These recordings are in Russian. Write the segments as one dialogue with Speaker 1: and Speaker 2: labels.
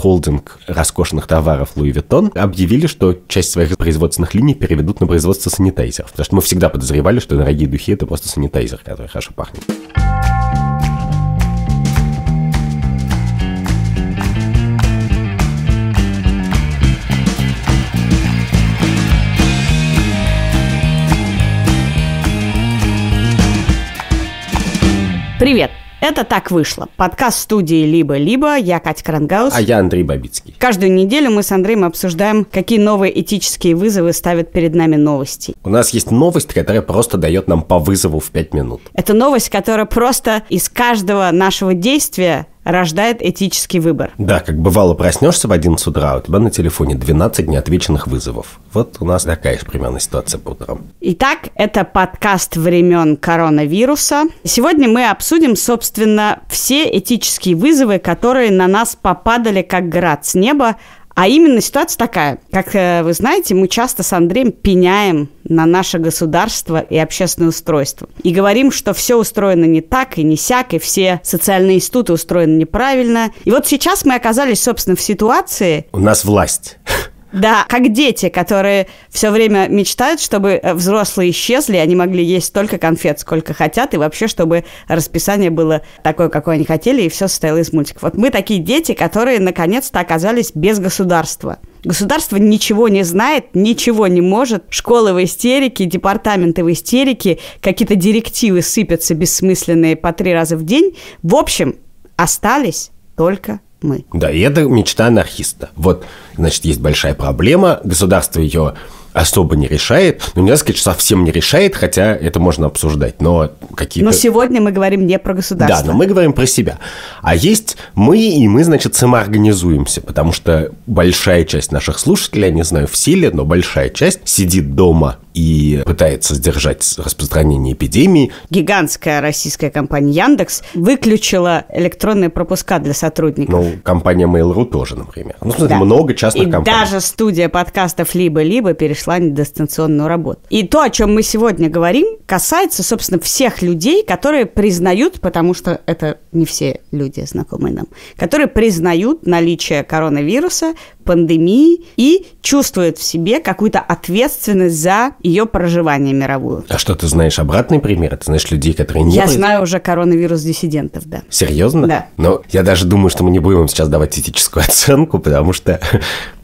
Speaker 1: холдинг роскошных товаров Louis Vuitton, объявили, что часть своих производственных линий переведут на производство санитайзеров. Потому что мы всегда подозревали, что дорогие духи – это просто санитайзер, который хорошо пахнет.
Speaker 2: Привет! Это так вышло. Подкаст студии «Либо-либо». Я Катя Крангаус. А
Speaker 1: я Андрей Бабицкий.
Speaker 2: Каждую неделю мы с Андреем обсуждаем, какие новые этические вызовы ставят перед
Speaker 1: нами новости. У нас есть новость, которая просто дает нам по вызову в пять минут.
Speaker 2: Это новость, которая просто из каждого нашего действия рождает этический выбор.
Speaker 1: Да, как бывало, проснешься в 11 утра, а у тебя на телефоне 12 неотвеченных вызовов. Вот у нас такая же примерно ситуация по утрам.
Speaker 2: Итак, это подкаст времен коронавируса. Сегодня мы обсудим, собственно, все этические вызовы, которые на нас попадали как град с неба а именно ситуация такая. Как э, вы знаете, мы часто с Андреем пеняем на наше государство и общественное устройство. И говорим, что все устроено не так и не сяк, и все социальные институты устроены неправильно. И вот сейчас мы оказались, собственно, в ситуации...
Speaker 1: У нас власть.
Speaker 2: Да, как дети, которые все время мечтают, чтобы э, взрослые исчезли, они могли есть столько конфет, сколько хотят, и вообще, чтобы расписание было такое, какое они хотели, и все состояло из мультиков. Вот мы такие дети, которые наконец-то оказались без государства. Государство ничего не знает, ничего не может. Школы в истерике, департаменты в истерике, какие-то директивы сыпятся бессмысленные по три раза в день. В общем, остались только
Speaker 1: мы. Да, и это мечта анархиста. Вот, значит, есть большая проблема, государство ее особо не решает. Ну, нельзя сказать, совсем не решает, хотя это можно обсуждать, но какие-то... Но
Speaker 2: сегодня мы говорим не про государство. Да, но мы
Speaker 1: говорим про себя. А есть мы, и мы, значит, самоорганизуемся, потому что большая часть наших слушателей, я не знаю, в силе, но большая часть сидит дома и пытается сдержать распространение
Speaker 2: эпидемии. Гигантская российская компания Яндекс выключила электронные пропуска для сотрудников.
Speaker 1: Ну, компания Mail.ru тоже, например. Ну, смотри, да. много частных и компаний. даже
Speaker 2: студия подкастов «Либо-либо» перешла перешла на дистанционную работу. И то, о чем мы сегодня говорим, касается, собственно, всех людей, которые признают, потому что это не все люди знакомые нам, которые признают наличие коронавируса, пандемии и чувствуют в себе какую-то ответственность за ее проживание мировую.
Speaker 1: А что ты знаешь обратный пример? Ты знаешь людей, которые не... Я произ... знаю
Speaker 2: уже коронавирус диссидентов, да.
Speaker 1: Серьезно? Да. Но я даже думаю, что мы не будем вам сейчас давать этическую оценку, потому что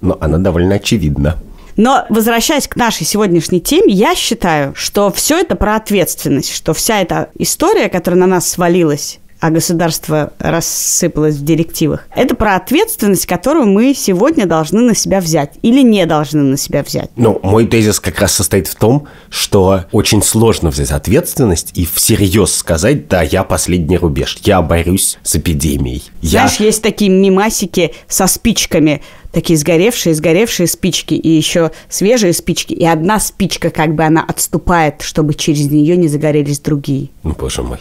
Speaker 1: ну, она довольно очевидна.
Speaker 2: Но возвращаясь к нашей сегодняшней теме, я считаю, что все это про ответственность, что вся эта история, которая на нас свалилась, а государство рассыпалось в директивах. Это про ответственность, которую мы сегодня должны на себя взять или не должны на себя взять.
Speaker 1: Ну, мой тезис как раз состоит в том, что очень сложно взять ответственность и всерьез сказать, да, я последний рубеж, я борюсь с эпидемией.
Speaker 2: Я... Знаешь, есть такие мимасики со спичками, такие сгоревшие, сгоревшие спички и еще свежие спички. И одна спичка, как бы она отступает, чтобы через нее не загорелись другие.
Speaker 1: Ну, боже мой.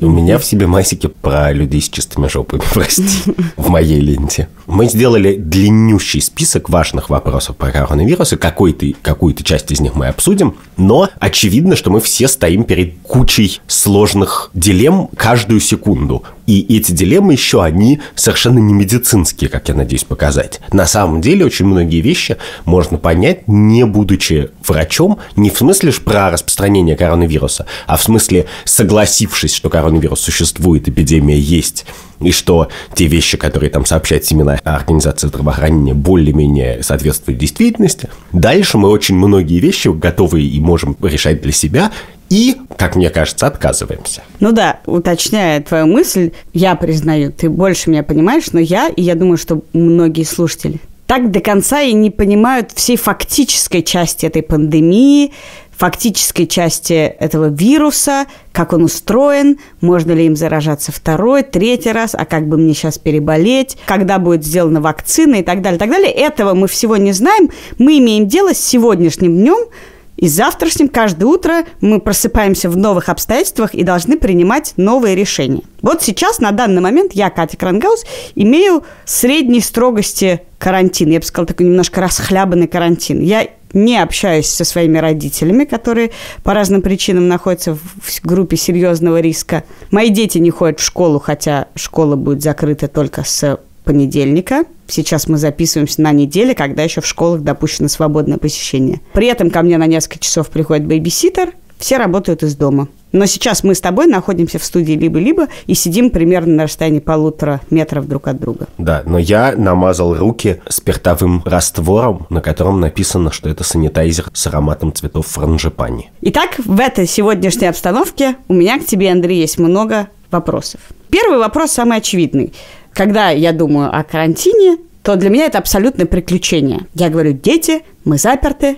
Speaker 1: У меня в себе масики про людей с чистыми жопами, прости, в моей ленте. Мы сделали длиннющий список важных вопросов про коронавирус, и какой-то, какую-то часть из них мы обсудим, но очевидно, что мы все стоим перед кучей сложных дилемм каждую секунду. И эти дилеммы еще, они совершенно не медицинские, как я надеюсь показать. На самом деле, очень многие вещи можно понять, не будучи врачом, не в смысле ж про распространение коронавируса, а в смысле согласившись, что коронавирус коронавирус существует, эпидемия есть, и что те вещи, которые там сообщает Семена Организация здравоохранения, более-менее соответствуют действительности. Дальше мы очень многие вещи готовы и можем решать для себя, и, как мне кажется, отказываемся. Ну да,
Speaker 2: уточняя твою мысль, я признаю, ты больше меня понимаешь, но я, и я думаю, что многие слушатели так до конца и не понимают всей фактической части этой пандемии, фактической части этого вируса, как он устроен, можно ли им заражаться второй, третий раз, а как бы мне сейчас переболеть, когда будет сделана вакцина и так далее, так далее. Этого мы всего не знаем. Мы имеем дело с сегодняшним днем, и завтрашним каждое утро мы просыпаемся в новых обстоятельствах и должны принимать новые решения. Вот сейчас, на данный момент, я, Катя Крангаус, имею средней строгости карантин. Я бы сказала, такой немножко расхлябанный карантин. Я не общаюсь со своими родителями, которые по разным причинам находятся в группе серьезного риска. Мои дети не ходят в школу, хотя школа будет закрыта только с понедельника. Сейчас мы записываемся на неделе, когда еще в школах допущено свободное посещение. При этом ко мне на несколько часов приходит бейбиситер, все работают из дома. Но сейчас мы с тобой находимся в студии либо-либо и сидим примерно на расстоянии полутора метров друг от друга.
Speaker 1: Да, но я намазал руки спиртовым раствором, на котором написано, что это санитайзер с ароматом цветов франжипани.
Speaker 2: Итак, в этой сегодняшней обстановке у меня к тебе, Андрей, есть много вопросов. Первый вопрос самый очевидный. Когда я думаю о карантине, то для меня это абсолютное приключение. Я говорю, дети, мы заперты,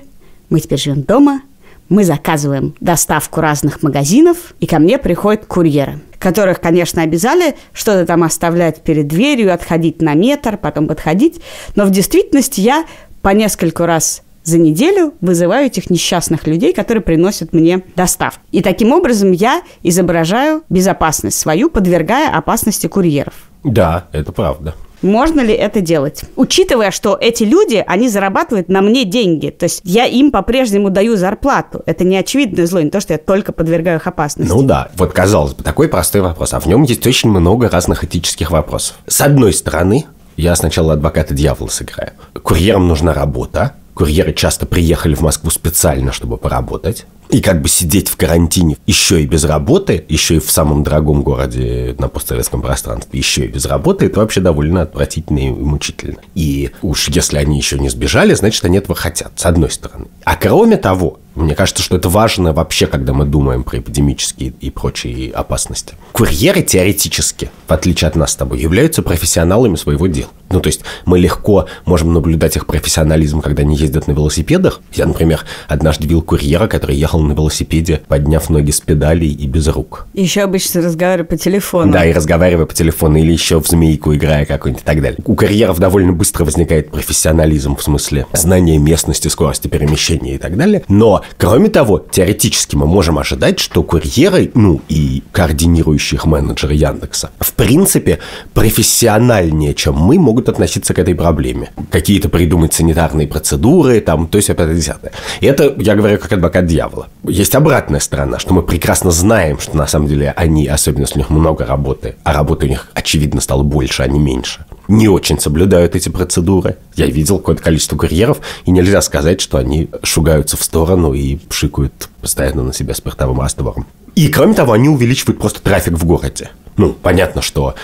Speaker 2: мы теперь живем дома – мы заказываем доставку разных магазинов, и ко мне приходят курьеры которых, конечно, обязали что-то там оставлять перед дверью, отходить на метр, потом подходить. Но в действительности я по нескольку раз за неделю вызываю этих несчастных людей, которые приносят мне доставку. И таким образом я изображаю безопасность свою, подвергая опасности курьеров.
Speaker 1: Да, это правда.
Speaker 2: Можно ли это делать? Учитывая, что эти люди, они зарабатывают на мне деньги. То есть я им по-прежнему даю зарплату. Это не очевидное зло, не то, что я только подвергаю их опасности. Ну
Speaker 1: да, вот казалось бы, такой простой вопрос. А в нем есть очень много разных этических вопросов. С одной стороны, я сначала адвоката дьявола сыграю. Курьерам нужна работа, Курьеры часто приехали в Москву специально, чтобы поработать. И как бы сидеть в карантине еще и без работы, еще и в самом дорогом городе на постсоветском пространстве, еще и без работы, это вообще довольно отвратительно и мучительно. И уж если они еще не сбежали, значит, они этого хотят, с одной стороны. А кроме того, мне кажется, что это важно вообще, когда мы думаем про эпидемические и прочие опасности. Курьеры теоретически, в отличие от нас с тобой, являются профессионалами своего дела. Ну, то есть мы легко можем наблюдать их профессионализм, когда они ездят на велосипедах. Я, например, однажды видел курьера, который ехал на велосипеде, подняв ноги с педалей и без рук.
Speaker 2: Еще обычно разговариваю по телефону. Да, и
Speaker 1: разговариваю по телефону, или еще в змейку играя какой-нибудь и так далее. У курьеров довольно быстро возникает профессионализм в смысле знания местности, скорости перемещения и так далее. Но, кроме того, теоретически мы можем ожидать, что курьеры, ну и координирующих менеджеры Яндекса, в принципе, профессиональнее, чем мы, могут будет относиться к этой проблеме. Какие-то придумать санитарные процедуры, там, то есть, опять десятое. И это, я говорю, как адвокат дьявола. Есть обратная сторона, что мы прекрасно знаем, что на самом деле они, особенно если у них много работы, а работы у них, очевидно, стало больше, а не меньше, не очень соблюдают эти процедуры. Я видел какое-то количество курьеров, и нельзя сказать, что они шугаются в сторону и пшикают постоянно на себя спиртовым раствором. И, кроме того, они увеличивают просто трафик в городе. Ну, понятно, что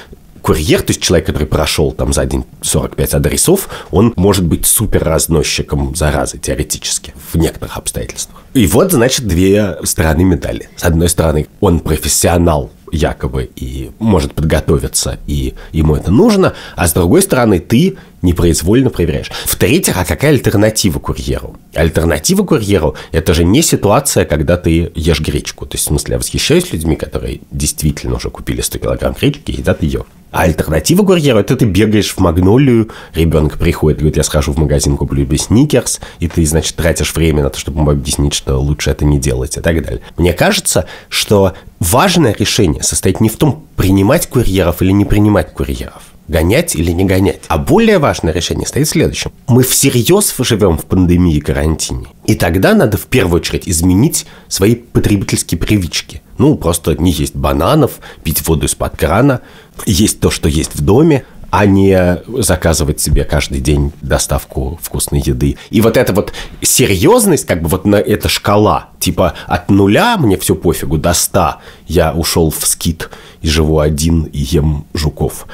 Speaker 1: курьер, то есть человек, который прошел там за день 45 адресов, он может быть супер разносчиком заразы теоретически в некоторых обстоятельствах. И вот, значит, две стороны медали. С одной стороны, он профессионал якобы и может подготовиться, и ему это нужно, а с другой стороны, ты непроизвольно проверяешь. В-третьих, а какая альтернатива курьеру? Альтернатива курьеру – это же не ситуация, когда ты ешь гречку. То есть, в смысле, я восхищаюсь людьми, которые действительно уже купили 100 килограмм гречки и едят ее. А альтернатива курьеру это ты бегаешь в Магнолию, ребенок приходит, говорит, я схожу в магазин, куплю тебе сникерс, и ты, значит, тратишь время на то, чтобы ему объяснить, что лучше это не делать и так далее. Мне кажется, что важное решение состоит не в том, принимать курьеров или не принимать курьеров гонять или не гонять. А более важное решение стоит следующим: Мы всерьез живем в пандемии и карантине. И тогда надо в первую очередь изменить свои потребительские привычки. Ну, просто не есть бананов, пить воду из-под крана, есть то, что есть в доме, а не заказывать себе каждый день доставку вкусной еды. И вот эта вот серьезность, как бы вот на эта шкала, типа от нуля мне все пофигу до ста я ушел в скит и живу один и ем жуков.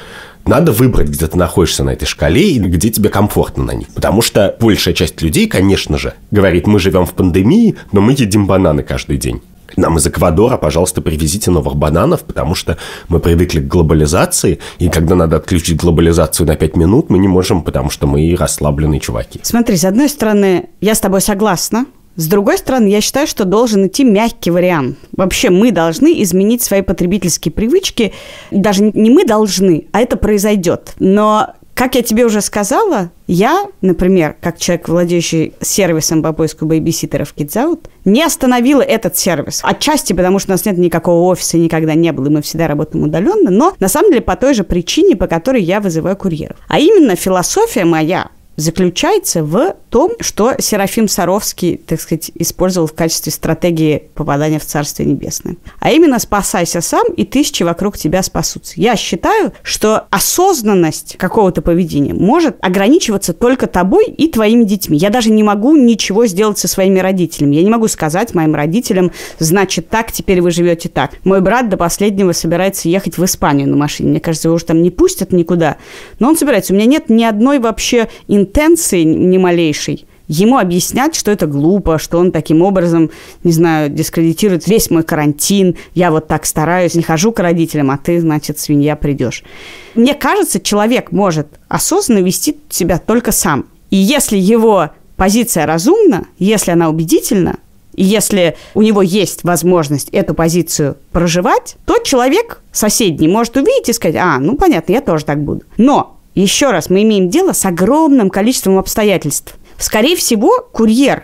Speaker 1: Надо выбрать, где ты находишься на этой шкале и где тебе комфортно на ней. Потому что большая часть людей, конечно же, говорит, мы живем в пандемии, но мы едим бананы каждый день. Нам из Эквадора, пожалуйста, привезите новых бананов, потому что мы привыкли к глобализации, и когда надо отключить глобализацию на 5 минут, мы не можем, потому что мы расслабленные чуваки.
Speaker 2: Смотри, с одной стороны, я с тобой согласна, с другой стороны, я считаю, что должен идти мягкий вариант. Вообще мы должны изменить свои потребительские привычки. Даже не мы должны, а это произойдет. Но как я тебе уже сказала, я, например, как человек, владеющий сервисом по поиску бейбиситеров Kids не остановила этот сервис. Отчасти потому, что у нас нет никакого офиса, никогда не было, и мы всегда работаем удаленно, но на самом деле по той же причине, по которой я вызываю курьеров. А именно философия моя заключается в том, что Серафим Саровский, так сказать, использовал в качестве стратегии попадания в Царствие Небесное. А именно «спасайся сам, и тысячи вокруг тебя спасутся». Я считаю, что осознанность какого-то поведения может ограничиваться только тобой и твоими детьми. Я даже не могу ничего сделать со своими родителями. Я не могу сказать моим родителям, значит так, теперь вы живете так. Мой брат до последнего собирается ехать в Испанию на машине. Мне кажется, его уже там не пустят никуда. Но он собирается. У меня нет ни одной вообще интенсивности интенции ни малейшей ему объяснять, что это глупо, что он таким образом, не знаю, дискредитирует весь мой карантин, я вот так стараюсь, не хожу к родителям, а ты, значит, свинья придешь. Мне кажется, человек может осознанно вести себя только сам. И если его позиция разумна, если она убедительна, и если у него есть возможность эту позицию проживать, то человек соседний может увидеть и сказать, а, ну понятно, я тоже так буду. Но еще раз, мы имеем дело с огромным количеством обстоятельств. Скорее всего, курьер,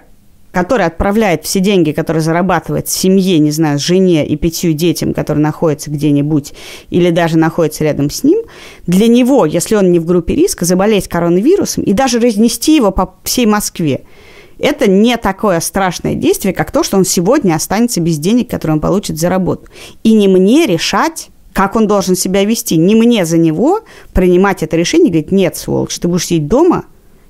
Speaker 2: который отправляет все деньги, которые зарабатывает семье, не знаю, жене и пятью детям, которые находятся где-нибудь или даже находятся рядом с ним, для него, если он не в группе риска, заболеть коронавирусом и даже разнести его по всей Москве, это не такое страшное действие, как то, что он сегодня останется без денег, которые он получит за работу. И не мне решать, как он должен себя вести. Не мне за него принимать это решение и говорить, нет, сволочь, ты будешь сидеть дома,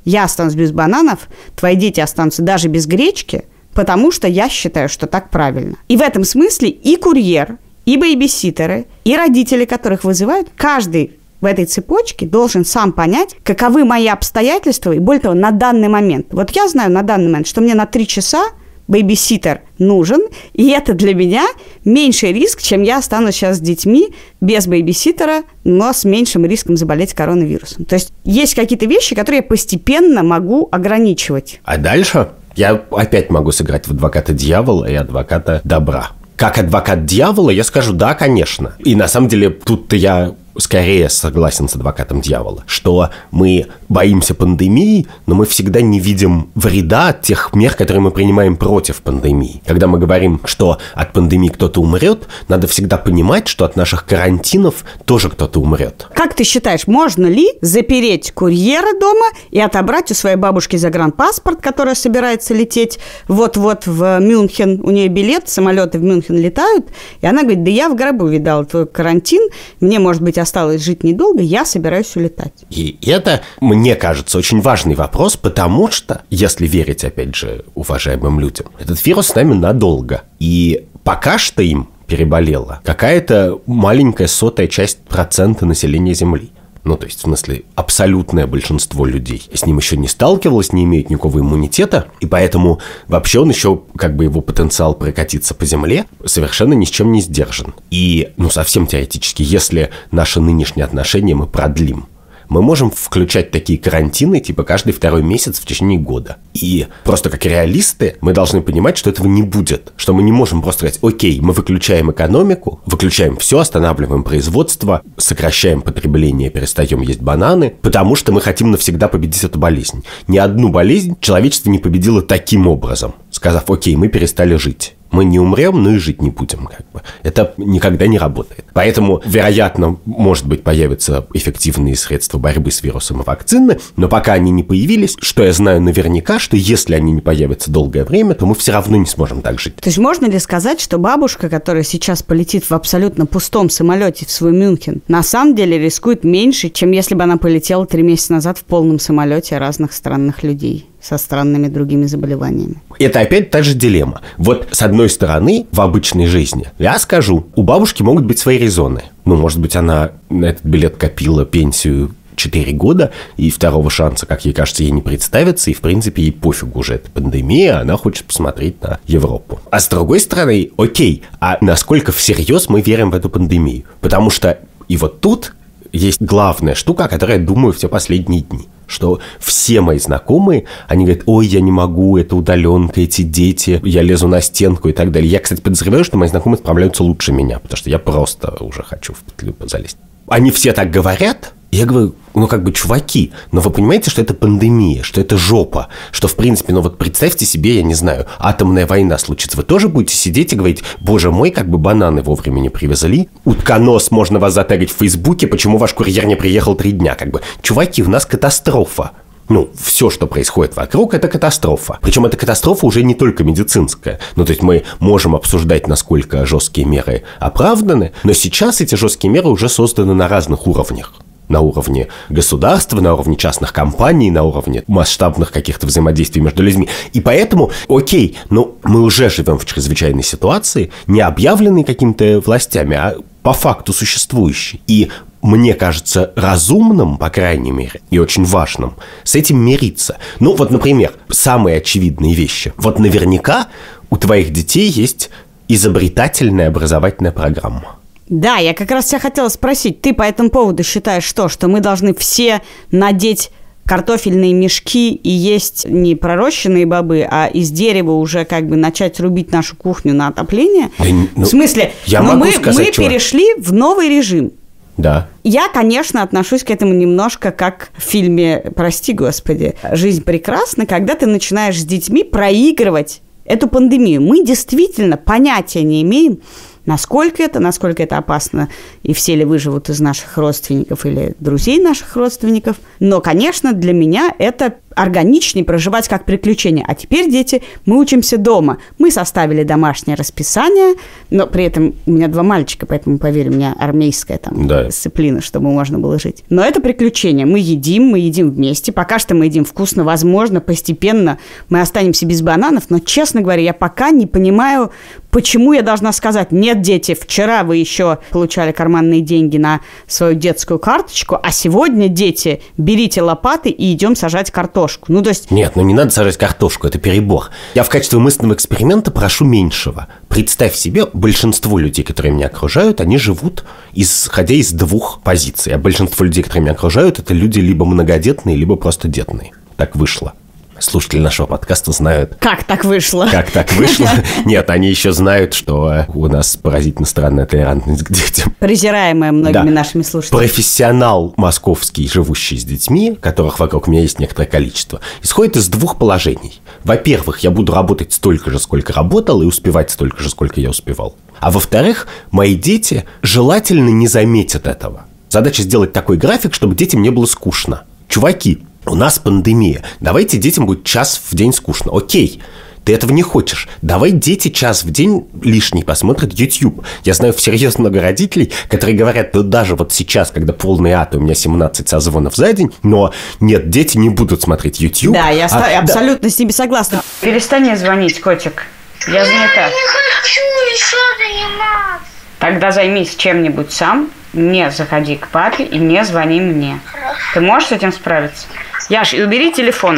Speaker 2: я останусь без бананов, твои дети останутся даже без гречки, потому что я считаю, что так правильно. И в этом смысле и курьер, и бейбиситеры, и родители, которых вызывают, каждый в этой цепочке должен сам понять, каковы мои обстоятельства, и более того, на данный момент. Вот я знаю на данный момент, что мне на три часа – бэйбиситер нужен, и это для меня меньший риск, чем я останусь сейчас с детьми без бэйбиситера, но с меньшим риском заболеть коронавирусом. То есть есть какие-то вещи, которые я постепенно могу ограничивать.
Speaker 1: А дальше я опять могу сыграть в адвоката дьявола и адвоката добра. Как адвокат дьявола я скажу «да, конечно». И на самом деле тут-то я скорее согласен с адвокатом дьявола, что мы боимся пандемии, но мы всегда не видим вреда от тех мер, которые мы принимаем против пандемии. Когда мы говорим, что от пандемии кто-то умрет, надо всегда понимать, что от наших карантинов тоже кто-то умрет.
Speaker 2: Как ты считаешь, можно ли запереть курьера дома и отобрать у своей бабушки загранпаспорт, которая собирается лететь вот-вот в Мюнхен, у нее билет, самолеты в Мюнхен летают, и она говорит, да я в гробу видала твой карантин, мне, может быть, осталось жить недолго, я собираюсь улетать.
Speaker 1: И это мне мне кажется, очень важный вопрос, потому что, если верить, опять же, уважаемым людям, этот вирус с нами надолго. И пока что им переболела какая-то маленькая сотая часть процента населения Земли. Ну, то есть, в смысле, абсолютное большинство людей с ним еще не сталкивалось, не имеет никакого иммунитета, и поэтому вообще он еще, как бы его потенциал прокатиться по земле, совершенно ни с чем не сдержан. И, ну, совсем теоретически, если наше нынешнее отношение мы продлим мы можем включать такие карантины, типа каждый второй месяц в течение года. И просто как реалисты мы должны понимать, что этого не будет, что мы не можем просто сказать, окей, мы выключаем экономику, выключаем все, останавливаем производство, сокращаем потребление, перестаем есть бананы, потому что мы хотим навсегда победить эту болезнь. Ни одну болезнь человечество не победило таким образом, сказав, окей, мы перестали жить мы не умрем, но и жить не будем. Как бы. Это никогда не работает. Поэтому, вероятно, может быть, появятся эффективные средства борьбы с вирусом и вакцины, но пока они не появились, что я знаю наверняка, что если они не появятся долгое время, то мы все равно не сможем так жить. То есть можно ли сказать, что бабушка, которая сейчас полетит в абсолютно пустом самолете
Speaker 2: в свой Мюнхен, на самом деле рискует меньше, чем если бы она полетела три месяца назад в полном самолете разных странных людей? со странными другими заболеваниями.
Speaker 1: Это опять та же дилемма. Вот с одной стороны, в обычной жизни, я скажу, у бабушки могут быть свои резоны. Ну, может быть, она на этот билет копила пенсию 4 года, и второго шанса, как ей кажется, ей не представится, и, в принципе, ей пофиг уже, эта пандемия, а она хочет посмотреть на Европу. А с другой стороны, окей, а насколько всерьез мы верим в эту пандемию? Потому что и вот тут есть главная штука, о которой я думаю все последние дни. Что все мои знакомые, они говорят, ой, я не могу, это удаленка, эти дети, я лезу на стенку и так далее. Я, кстати, подозреваю, что мои знакомые справляются лучше меня, потому что я просто уже хочу в петлю залезть. Они все так говорят, я говорю, ну как бы, чуваки, но вы понимаете, что это пандемия, что это жопа, что в принципе, ну вот представьте себе, я не знаю, атомная война случится, вы тоже будете сидеть и говорить, боже мой, как бы бананы вовремя не привезли, утконос можно вас затегать в Фейсбуке, почему ваш курьер не приехал три дня, как бы, чуваки, у нас катастрофа, ну, все, что происходит вокруг, это катастрофа. Причем эта катастрофа уже не только медицинская. Ну, то есть мы можем обсуждать, насколько жесткие меры оправданы, но сейчас эти жесткие меры уже созданы на разных уровнях на уровне государства, на уровне частных компаний, на уровне масштабных каких-то взаимодействий между людьми. И поэтому, окей, ну мы уже живем в чрезвычайной ситуации, не объявленной какими-то властями, а по факту существующей. И мне кажется разумным, по крайней мере, и очень важным, с этим мириться. Ну вот, например, самые очевидные вещи. Вот наверняка у твоих детей есть изобретательная образовательная программа
Speaker 2: да, я как раз тебя хотела спросить, ты по этому поводу считаешь что, что мы должны все надеть картофельные мешки и есть не пророщенные бобы, а из дерева уже как бы начать рубить нашу кухню на отопление.
Speaker 1: Да, ну, в смысле, я ну, могу мы, сказать, мы чего? перешли
Speaker 2: в новый режим. Да. Я, конечно, отношусь к этому немножко как в фильме, прости господи, «Жизнь прекрасна», когда ты начинаешь с детьми проигрывать эту пандемию. Мы действительно понятия не имеем, насколько это, насколько это опасно, и все ли выживут из наших родственников или друзей наших родственников. Но, конечно, для меня это органичнее проживать как приключение. А теперь, дети, мы учимся дома. Мы составили домашнее расписание, но при этом у меня два мальчика, поэтому, поверь, у меня армейская там да. дисциплина, чтобы можно было жить. Но это приключение. Мы едим, мы едим вместе. Пока что мы едим вкусно, возможно, постепенно мы останемся без бананов. Но, честно говоря, я пока не понимаю, почему я должна сказать «нет, нет, дети, вчера вы еще получали карманные деньги на свою детскую карточку, а сегодня, дети, берите лопаты и идем
Speaker 1: сажать картошку. Ну, то есть... Нет, ну не надо сажать картошку, это перебор. Я в качестве мысленного эксперимента прошу меньшего. Представь себе, большинство людей, которые меня окружают, они живут, исходя из двух позиций. А большинство людей, которые меня окружают, это люди либо многодетные, либо просто детные. Так вышло слушатели нашего подкаста знают...
Speaker 2: Как так вышло? Как так вышло?
Speaker 1: Нет, они еще знают, что э, у нас поразительно странная толерантность к детям.
Speaker 2: Презираемая
Speaker 1: многими да. нашими слушателями. Профессионал московский, живущий с детьми, которых вокруг меня есть некоторое количество, исходит из двух положений. Во-первых, я буду работать столько же, сколько работал, и успевать столько же, сколько я успевал. А во-вторых, мои дети желательно не заметят этого. Задача сделать такой график, чтобы детям не было скучно. Чуваки, у нас пандемия. Давайте детям будет час в день скучно. Окей, ты этого не хочешь. Давай дети час в день лишний посмотрят YouTube. Я знаю всерьез много родителей, которые говорят, ну даже вот сейчас, когда полный ад, у меня 17 созвонов за день, но нет, дети не будут смотреть YouTube. Да, я а, я абсолютно
Speaker 2: да. с ними согласна. Перестань звонить, котик. Я знаю занята. Я
Speaker 1: не хочу еще заниматься.
Speaker 2: Тогда займись чем-нибудь сам, не заходи к папе и не звони мне. Хорошо. Ты можешь с этим справиться? Яш, и убери телефон.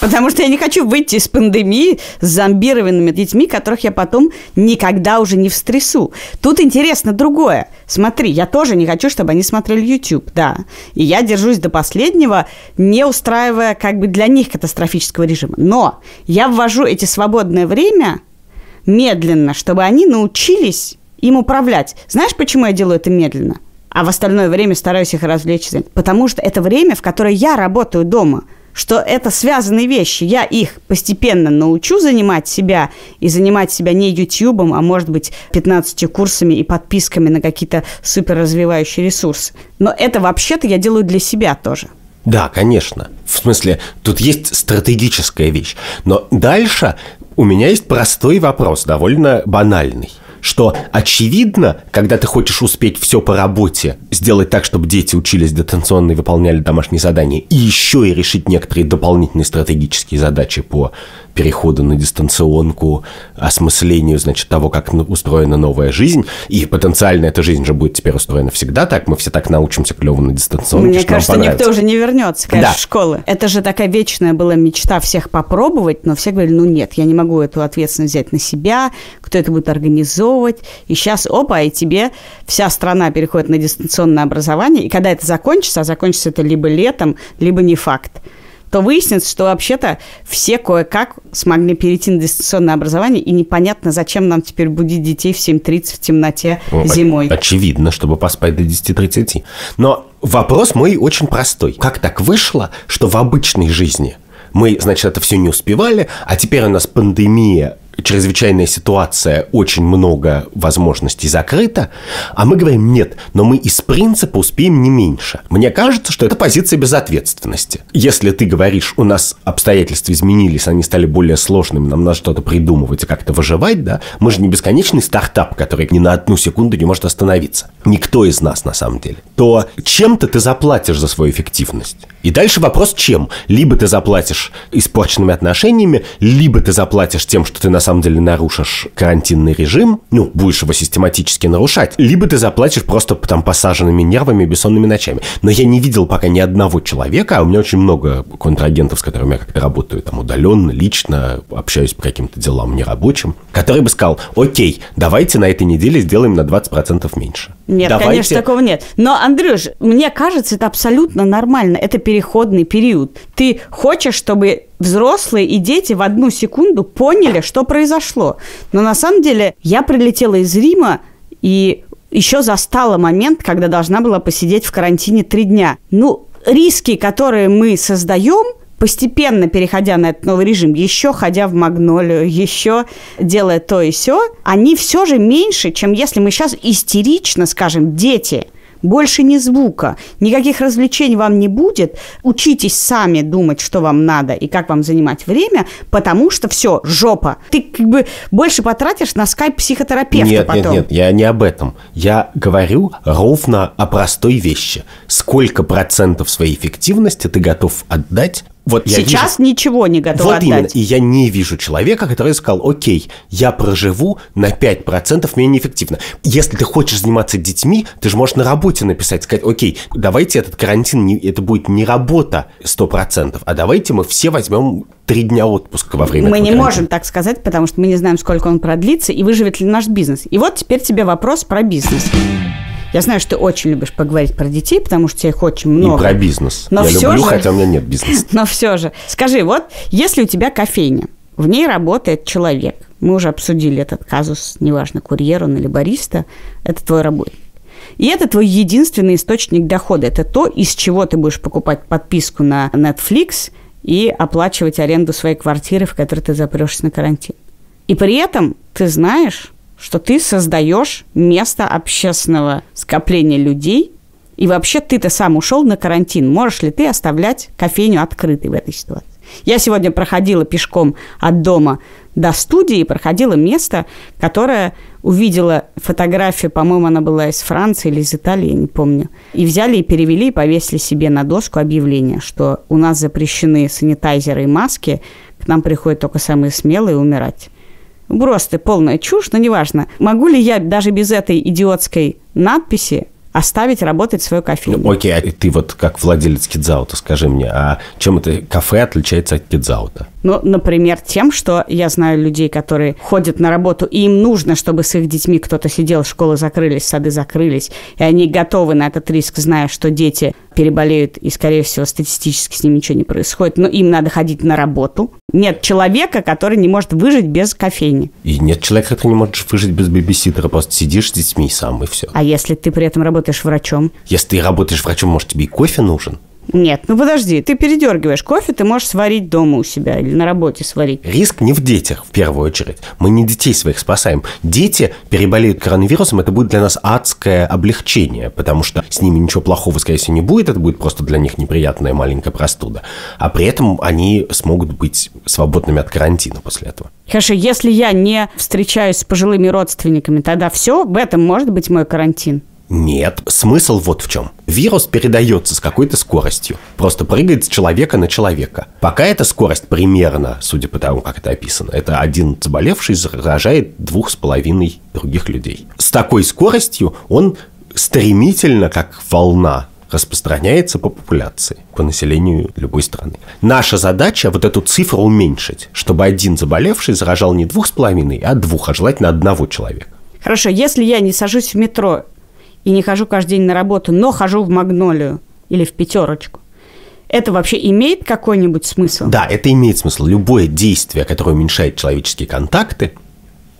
Speaker 2: Потому что я не хочу выйти из пандемии с зомбированными детьми, которых я потом никогда уже не встрясу. Тут интересно другое. Смотри, я тоже не хочу, чтобы они смотрели YouTube, да. И я держусь до последнего, не устраивая как бы для них катастрофического режима. Но я ввожу эти свободное время медленно, чтобы они научились им управлять. Знаешь, почему я делаю это медленно? а в остальное время стараюсь их развлечь, Потому что это время, в которое я работаю дома что это связанные вещи. Я их постепенно научу занимать себя и занимать себя не Ютьюбом, а может быть 15 курсами и подписками на какие-то супер развивающие ресурсы. Но это вообще-то я делаю для себя тоже.
Speaker 1: Да, конечно. В смысле, тут есть стратегическая вещь. Но дальше у меня есть простой вопрос, довольно банальный что очевидно, когда ты хочешь успеть все по работе, сделать так, чтобы дети учились дистанционно и выполняли домашние задания, и еще и решить некоторые дополнительные стратегические задачи по перехода на дистанционку, осмыслению, значит, того, как устроена новая жизнь. И потенциально эта жизнь же будет теперь устроена всегда так. Мы все так научимся клево на дистанционке, Мне что кажется, никто
Speaker 2: уже не вернется, конечно, да. в школы. Это же такая вечная была мечта всех попробовать, но все говорили, ну нет, я не могу эту ответственность взять на себя, кто это будет организовывать. И сейчас, опа, и тебе вся страна переходит на дистанционное образование. И когда это закончится, а закончится это либо летом, либо не факт то выяснится, что вообще-то все кое-как смогли перейти на дистанционное образование, и непонятно, зачем нам теперь будить детей в 7.30 в темноте ну, зимой.
Speaker 1: Очевидно, чтобы поспать до 10.30. Но вопрос мой очень простой. Как так вышло, что в обычной жизни мы, значит, это все не успевали, а теперь у нас пандемия чрезвычайная ситуация, очень много возможностей закрыто, а мы говорим нет, но мы из принципа успеем не меньше. Мне кажется, что это позиция безответственности. Если ты говоришь, у нас обстоятельства изменились, они стали более сложными, нам надо что-то придумывать и как-то выживать, да, мы же не бесконечный стартап, который ни на одну секунду не может остановиться. Никто из нас на самом деле. То чем-то ты заплатишь за свою эффективность. И дальше вопрос чем? Либо ты заплатишь испорченными отношениями, либо ты заплатишь тем, что ты на самом деле нарушишь карантинный режим, ну, будешь его систематически нарушать, либо ты заплатишь просто там посаженными нервами и бессонными ночами. Но я не видел пока ни одного человека, а у меня очень много контрагентов, с которыми я как-то работаю там удаленно, лично, общаюсь по каким-то делам нерабочим, который бы сказал, окей, давайте на этой неделе сделаем на 20% меньше.
Speaker 2: Нет, давайте... конечно, такого нет. Но, Андрюш, мне кажется, это абсолютно нормально. Это переходный период. Ты хочешь, чтобы взрослые и дети в одну секунду поняли, что произошло. Но на самом деле я прилетела из Рима и еще застала момент, когда должна была посидеть в карантине три дня. Ну, риски, которые мы создаем, постепенно переходя на этот новый режим, еще ходя в Магнолию, еще делая то и все, они все же меньше, чем если мы сейчас истерично скажем «дети», больше ни звука, никаких развлечений вам не будет. Учитесь сами думать, что вам надо и как вам занимать время, потому что все, жопа. Ты как бы больше потратишь на скайп психотерапевта нет, потом. Нет, нет,
Speaker 1: я не об этом. Я говорю ровно о простой вещи. Сколько процентов своей эффективности ты готов отдать вот Сейчас
Speaker 2: вижу... ничего не готов вот отдать. Именно.
Speaker 1: И я не вижу человека, который сказал, окей, я проживу на 5% менее эффективно. Если ты хочешь заниматься детьми, ты же можешь на работе написать, сказать, окей, давайте этот карантин, не, это будет не работа 100%, а давайте мы все возьмем три дня отпуска во время Мы не карантина. можем
Speaker 2: так сказать, потому что мы не знаем, сколько он продлится и выживет ли наш бизнес. И вот теперь тебе вопрос про бизнес. Я знаю, что ты очень любишь поговорить про детей, потому что их очень много. И про бизнес. Но Я все люблю, же... хотя у меня нет бизнеса. Но все же. Скажи, вот если у тебя кофейня, в ней работает человек. Мы уже обсудили этот казус, неважно, курьер он или бариста. Это твой работник. И это твой единственный источник дохода. Это то, из чего ты будешь покупать подписку на Netflix и оплачивать аренду своей квартиры, в которой ты запрешься на карантин. И при этом ты знаешь, что ты создаешь место общественного скопления людей, и вообще ты-то сам ушел на карантин. Можешь ли ты оставлять кофейню открытой в этой ситуации? Я сегодня проходила пешком от дома до студии, проходила место, которое увидела фотографию, по-моему, она была из Франции или из Италии, я не помню. И взяли и перевели, и повесили себе на доску объявление, что у нас запрещены санитайзеры и маски, к нам приходят только самые смелые умирать. Просто полная чушь, но неважно. Могу ли я даже без этой идиотской надписи оставить работать свою кофейню. Ну,
Speaker 1: окей, а ты вот как владелец кидзаута, скажи мне, а чем это кафе отличается от кидзаута?
Speaker 2: Ну, например, тем, что я знаю людей, которые ходят на работу, и им нужно, чтобы с их детьми кто-то сидел, школы закрылись, сады закрылись, и они готовы на этот риск, зная, что дети переболеют, и, скорее всего, статистически с ними ничего не происходит, но им надо ходить на работу. Нет человека, который не может выжить без кофейни.
Speaker 1: И нет человека, который не может выжить без бебиситера. Просто сидишь с детьми сам, и все.
Speaker 2: А если ты при этом работаешь врачом?
Speaker 1: Если ты работаешь врачом, может, тебе и кофе нужен?
Speaker 2: Нет, ну подожди, ты передергиваешь кофе, ты можешь сварить дома у себя или на работе сварить.
Speaker 1: Риск не в детях, в первую очередь. Мы не детей своих спасаем. Дети переболеют коронавирусом, это будет для нас адское облегчение, потому что с ними ничего плохого, скорее всего, не будет, это будет просто для них неприятная маленькая простуда. А при этом они смогут быть свободными от карантина после этого.
Speaker 2: Хорошо, если я не встречаюсь с пожилыми родственниками, тогда все, в этом может быть мой карантин.
Speaker 1: Нет, смысл вот в чем. Вирус передается с какой-то скоростью, просто прыгает с человека на человека. Пока эта скорость примерно, судя по тому, как это описано, это один заболевший заражает двух с половиной других людей. С такой скоростью он стремительно, как волна, распространяется по популяции, по населению любой страны. Наша задача вот эту цифру уменьшить, чтобы один заболевший заражал не двух с половиной, а двух, а желательно одного человека.
Speaker 2: Хорошо, если я не сажусь в метро и не хожу каждый день на работу, но хожу в Магнолию или в пятерочку. Это вообще имеет какой-нибудь смысл?
Speaker 1: Да, это имеет смысл. Любое действие, которое уменьшает человеческие контакты,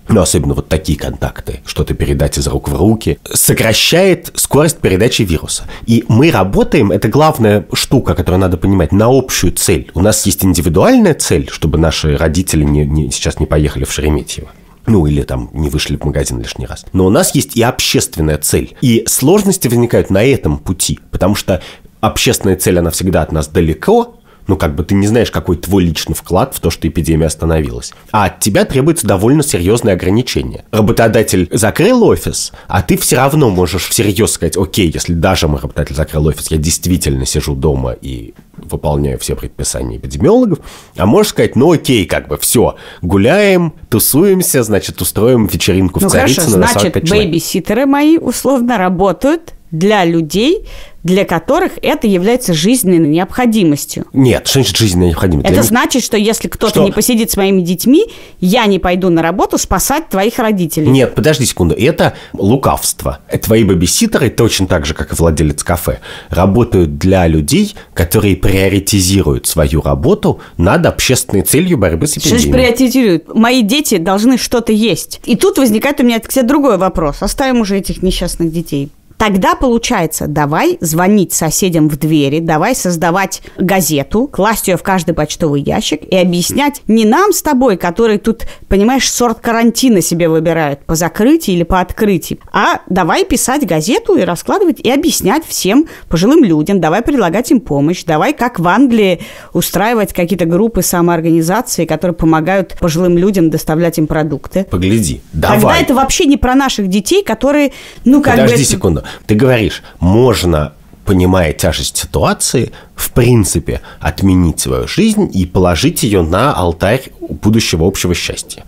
Speaker 1: ну, особенно вот такие контакты, что-то передать из рук в руки, сокращает скорость передачи вируса. И мы работаем, это главная штука, которую надо понимать, на общую цель. У нас есть индивидуальная цель, чтобы наши родители не, не, сейчас не поехали в Шереметьево ну или там не вышли в магазин лишний раз. Но у нас есть и общественная цель. И сложности возникают на этом пути, потому что общественная цель, она всегда от нас далеко, ну, как бы ты не знаешь, какой твой личный вклад в то, что эпидемия остановилась. А от тебя требуется довольно серьезное ограничение. Работодатель закрыл офис, а ты все равно можешь всерьез сказать, окей, если даже мой работодатель закрыл офис, я действительно сижу дома и выполняю все предписания эпидемиологов, а можешь сказать, ну окей, как бы все, гуляем, тусуемся, значит, устроим вечеринку ну, в Царицыно хорошо, значит,
Speaker 2: бэйби-ситеры мои условно работают, для людей, для которых это является жизненной необходимостью.
Speaker 1: Нет, что значит жизненная необходимость? Это для... значит,
Speaker 2: что если кто-то что? не посидит с моими детьми, я не пойду на работу спасать твоих родителей.
Speaker 1: Нет, подожди секунду. Это лукавство. Твои бабиситеры точно так же, как и владелец кафе, работают для людей, которые приоритизируют свою работу над общественной целью борьбы с эпидемией. Что значит
Speaker 2: приоритизируют? Мои дети должны что-то есть. И тут возникает у меня к тебе другой вопрос. Оставим уже этих несчастных детей. Тогда получается, давай звонить соседям в двери, давай создавать газету, класть ее в каждый почтовый ящик и объяснять не нам с тобой, которые тут, понимаешь, сорт карантина себе выбирают по закрытию или по открытию, а давай писать газету и раскладывать и объяснять всем пожилым людям, давай предлагать им помощь, давай как в Англии устраивать какие-то группы самоорганизации, которые помогают пожилым людям доставлять им продукты.
Speaker 1: Погляди, давай. Тогда это
Speaker 2: вообще не про наших детей, которые, ну как Подожди бы... Подожди
Speaker 1: секунду. Ты говоришь, можно понимая тяжесть ситуации, в принципе, отменить свою жизнь и положить ее на алтарь будущего общего счастья.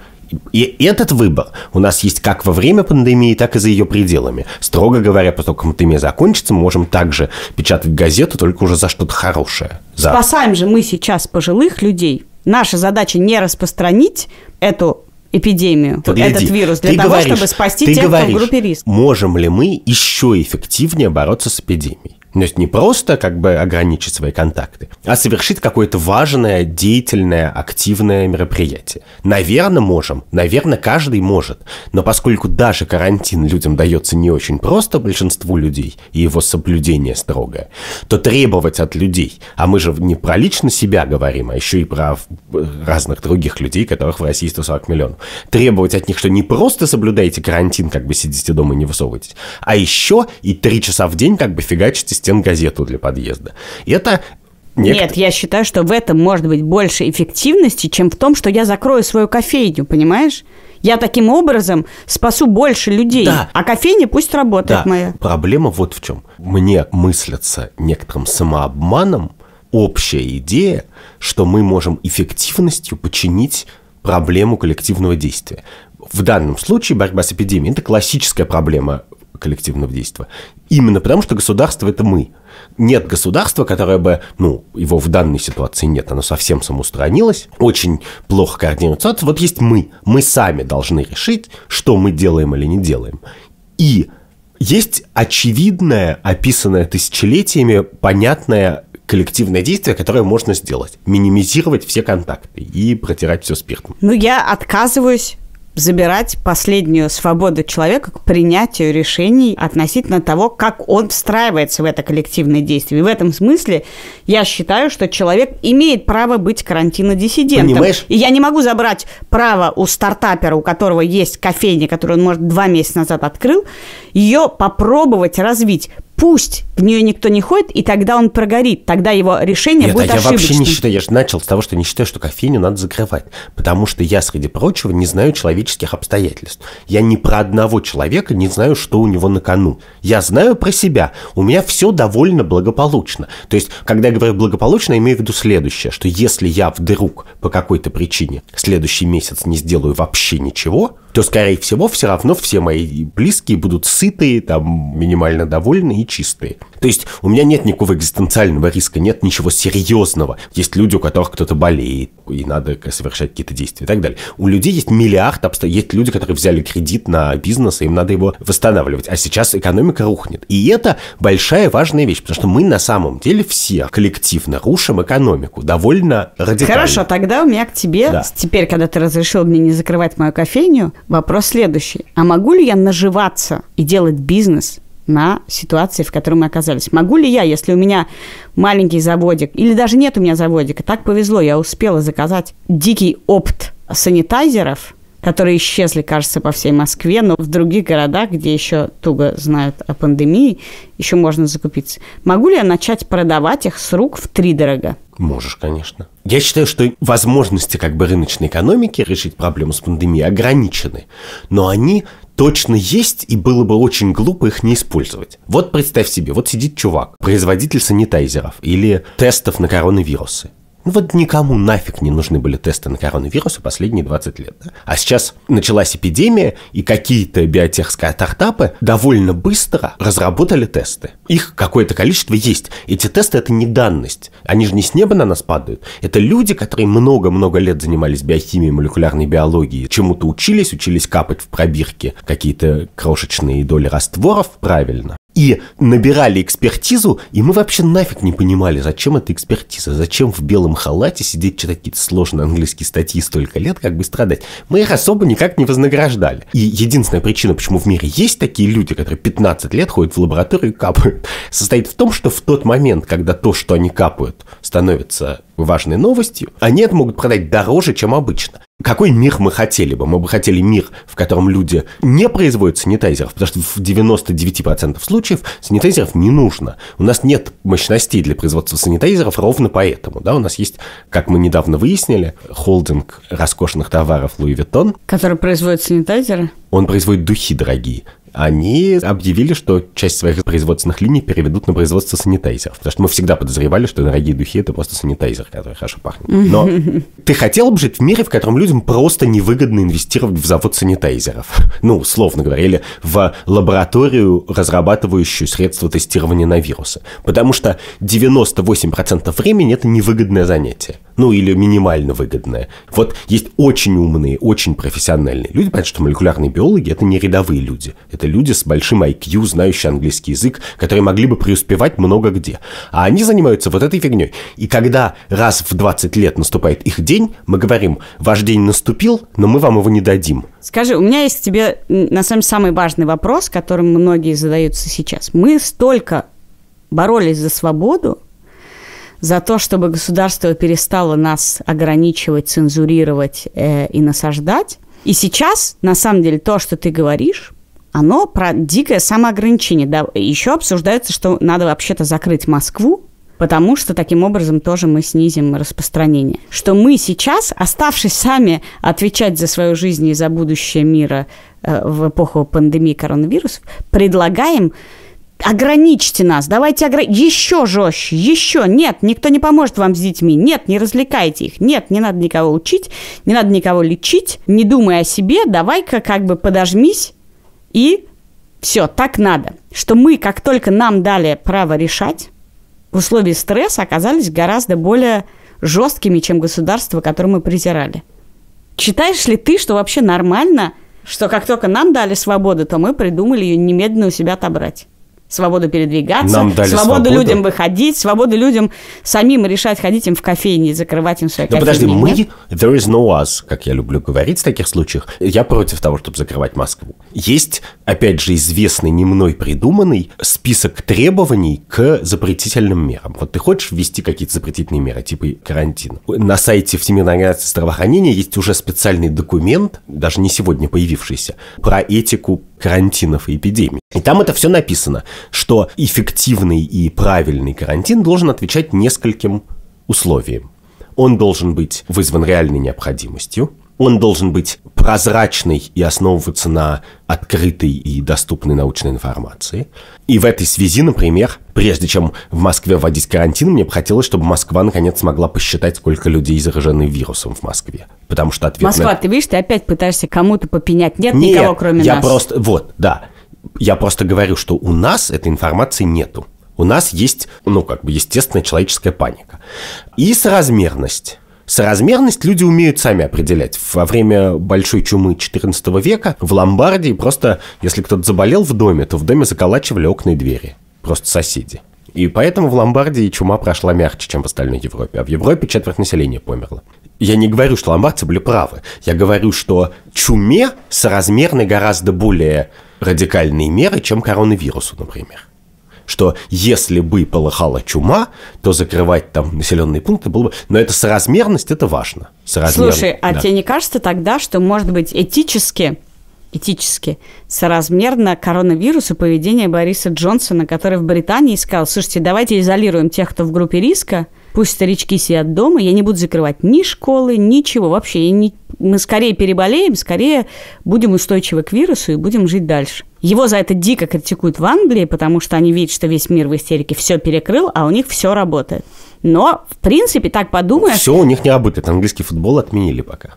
Speaker 1: И этот выбор у нас есть как во время пандемии, так и за ее пределами. Строго говоря, поскольку пандемия закончится, мы можем также печатать газету, только уже за что-то хорошее. За... Спасаем
Speaker 2: же мы сейчас пожилых людей. Наша задача не распространить эту эпидемию, Подгляди. этот вирус, для того, говоришь, чтобы спасти тех, говоришь, кто в группе риска.
Speaker 1: Можем ли мы еще эффективнее бороться с эпидемией? То есть не просто как бы ограничить свои контакты, а совершить какое-то важное, деятельное, активное мероприятие. Наверное, можем. Наверное, каждый может. Но поскольку даже карантин людям дается не очень просто большинству людей, и его соблюдение строгое, то требовать от людей, а мы же не про лично себя говорим, а еще и про э, разных других людей, которых в России 140 миллионов, требовать от них, что не просто соблюдаете карантин, как бы сидите дома и не высовывайтесь, а еще и три часа в день как бы фигачите стенгазету для подъезда. И это
Speaker 2: Некто... Нет, я считаю, что в этом может быть больше эффективности, чем в том, что я закрою свою кофейню, понимаешь? Я таким образом спасу больше людей. Да. А кофейня пусть работает да. моя.
Speaker 1: Проблема вот в чем. Мне мыслятся некоторым самообманом общая идея, что мы можем эффективностью починить проблему коллективного действия. В данном случае борьба с эпидемией – это классическая проблема коллективного действия. Именно потому, что государство – это мы. Нет государства, которое бы, ну, его в данной ситуации нет, оно совсем самоустранилось, очень плохо координируется. Вот есть мы. Мы сами должны решить, что мы делаем или не делаем. И есть очевидное, описанное тысячелетиями, понятное коллективное действие, которое можно сделать. Минимизировать все контакты и протирать все спиртом.
Speaker 2: Ну, я отказываюсь забирать последнюю свободу человека к принятию решений относительно того, как он встраивается в это коллективное действие. И в этом смысле я считаю, что человек имеет право быть карантинодиссидентом. Понимаешь? И я не могу забрать право у стартапера, у которого есть кофейня, которую он, может, два месяца назад открыл, ее попробовать развить пусть в нее никто не ходит, и тогда он прогорит, тогда его решение Нет, а будет а я вообще не считаю,
Speaker 1: я же начал с того, что не считаю, что кофейню надо закрывать, потому что я, среди прочего, не знаю человеческих обстоятельств. Я ни про одного человека не знаю, что у него на кону. Я знаю про себя, у меня все довольно благополучно. То есть, когда я говорю благополучно, я имею в виду следующее, что если я вдруг по какой-то причине следующий месяц не сделаю вообще ничего, то, скорее всего, все равно все мои близкие будут сытые, там, минимально довольны и чистые. То есть у меня нет никакого экзистенциального риска, нет ничего серьезного. Есть люди, у которых кто-то болеет, и надо совершать какие-то действия и так далее. У людей есть миллиард обстоятельств. Есть люди, которые взяли кредит на бизнес, и им надо его восстанавливать. А сейчас экономика рухнет. И это большая важная вещь, потому что мы на самом деле все коллективно рушим экономику довольно радикально. Хорошо,
Speaker 2: тогда у меня к тебе, да. теперь, когда ты разрешил мне не закрывать мою кофейню, Вопрос следующий. А могу ли я наживаться и делать бизнес на ситуации, в которой мы оказались? Могу ли я, если у меня маленький заводик, или даже нет у меня заводика, так повезло, я успела заказать дикий опт санитайзеров, которые исчезли, кажется, по всей Москве, но в других городах, где еще туго знают о пандемии, еще можно закупиться. Могу ли я начать продавать их с рук в три дорога?
Speaker 1: Можешь, конечно. Я считаю, что возможности как бы рыночной экономики решить проблему с пандемией ограничены, но они точно есть, и было бы очень глупо их не использовать. Вот представь себе, вот сидит чувак, производитель санитайзеров или тестов на коронавирусы. Ну вот никому нафиг не нужны были тесты на коронавирус в последние 20 лет. Да? А сейчас началась эпидемия, и какие-то биотех-стартапы довольно быстро разработали тесты. Их какое-то количество есть. Эти тесты — это не данность. Они же не с неба на нас падают. Это люди, которые много-много лет занимались биохимией, молекулярной биологией, чему-то учились, учились капать в пробирке какие-то крошечные доли растворов правильно и набирали экспертизу, и мы вообще нафиг не понимали, зачем эта экспертиза, зачем в белом халате сидеть читать какие-то сложные английские статьи столько лет, как бы страдать. Мы их особо никак не вознаграждали. И единственная причина, почему в мире есть такие люди, которые 15 лет ходят в лабораторию и капают, состоит в том, что в тот момент, когда то, что они капают, становится важной новостью, они это могут продать дороже, чем обычно. Какой мир мы хотели бы? Мы бы хотели мир, в котором люди не производят санитайзеров, потому что в 99% случаев санитайзеров не нужно. У нас нет мощностей для производства санитайзеров ровно поэтому. Да? У нас есть, как мы недавно выяснили, холдинг роскошных товаров Louis Vuitton. Который производит санитайзеры? Он производит духи дорогие они объявили, что часть своих производственных линий переведут на производство санитайзеров. Потому что мы всегда подозревали, что дорогие духи – это просто санитайзер, который хорошо пахнет. Но ты хотел бы жить в мире, в котором людям просто невыгодно инвестировать в завод санитайзеров? Ну, условно говоря, или в лабораторию, разрабатывающую средства тестирования на вирусы. Потому что 98% времени это невыгодное занятие ну или минимально выгодная Вот есть очень умные, очень профессиональные люди. Понятно, что молекулярные биологи – это не рядовые люди. Это люди с большим IQ, знающие английский язык, которые могли бы преуспевать много где. А они занимаются вот этой фигней. И когда раз в 20 лет наступает их день, мы говорим, ваш день наступил, но мы вам его не дадим.
Speaker 2: Скажи, у меня есть тебе, на самом самый важный вопрос, которым многие задаются сейчас. Мы столько боролись за свободу, за то, чтобы государство перестало нас ограничивать, цензурировать э, и насаждать. И сейчас, на самом деле, то, что ты говоришь, оно про дикое самоограничение. Да, еще обсуждается, что надо вообще-то закрыть Москву, потому что таким образом тоже мы снизим распространение. Что мы сейчас, оставшись сами отвечать за свою жизнь и за будущее мира э, в эпоху пандемии коронавирусов, предлагаем ограничьте нас, давайте огр... еще жестче, еще, нет, никто не поможет вам с детьми, нет, не развлекайте их, нет, не надо никого учить, не надо никого лечить, не думай о себе, давай-ка как бы подожмись и все, так надо. Что мы, как только нам дали право решать, в условии стресса оказались гораздо более жесткими, чем государство, которое мы презирали. Читаешь ли ты, что вообще нормально, что как только нам дали свободу, то мы придумали ее немедленно у себя отобрать? свободу передвигаться, Нам дали свободу, свободу людям выходить, свободу людям самим решать, ходить им в кофейни, закрывать им свои Но кофейни. подожди, мы,
Speaker 1: there is no us, как я люблю говорить в таких случаях, я против того, чтобы закрывать Москву. Есть, опять же, известный, не мной придуманный список требований к запретительным мерам. Вот ты хочешь ввести какие-то запретительные меры, типа карантин. На сайте Всемирной организации здравоохранения есть уже специальный документ, даже не сегодня появившийся, про этику карантинов и эпидемий. И там это все написано, что эффективный и правильный карантин должен отвечать нескольким условиям. Он должен быть вызван реальной необходимостью, он должен быть прозрачный и основываться на открытой и доступной научной информации. И в этой связи, например, прежде чем в Москве вводить карантин, мне бы хотелось, чтобы Москва наконец смогла посчитать, сколько людей заражены вирусом в Москве. Потому что ответ... Москва, на...
Speaker 2: ты видишь, ты опять пытаешься кому-то попенять. Нет, Нет никого, кроме я нас. Я просто...
Speaker 1: Вот, да. Я просто говорю, что у нас этой информации нету. У нас есть, ну, как бы, естественная человеческая паника. И соразмерность Соразмерность люди умеют сами определять. Во время большой чумы 14 века в Ломбардии просто, если кто-то заболел в доме, то в доме заколачивали окна и двери. Просто соседи. И поэтому в Ломбардии чума прошла мягче, чем в остальной Европе. А в Европе четверть населения померла. Я не говорю, что ломбардцы были правы. Я говорю, что чуме соразмерны гораздо более радикальные меры, чем коронавирусу, например что если бы полыхала чума, то закрывать там населенные пункты было бы... Но это соразмерность, это важно. Соразмер... Слушай, а да. тебе не
Speaker 2: кажется тогда, что, может быть, этически этически соразмерно коронавирусу поведение Бориса Джонсона, который в Британии сказал, слушайте, давайте изолируем тех, кто в группе риска, Пусть старички сидят дома, я не буду закрывать ни школы, ничего вообще. не... Мы скорее переболеем, скорее будем устойчивы к вирусу и будем жить дальше. Его за это дико критикуют в Англии, потому что они видят, что весь мир в истерике все перекрыл, а у них все работает. Но, в принципе, так подумаешь...
Speaker 1: Все у них не работает. Английский футбол отменили пока.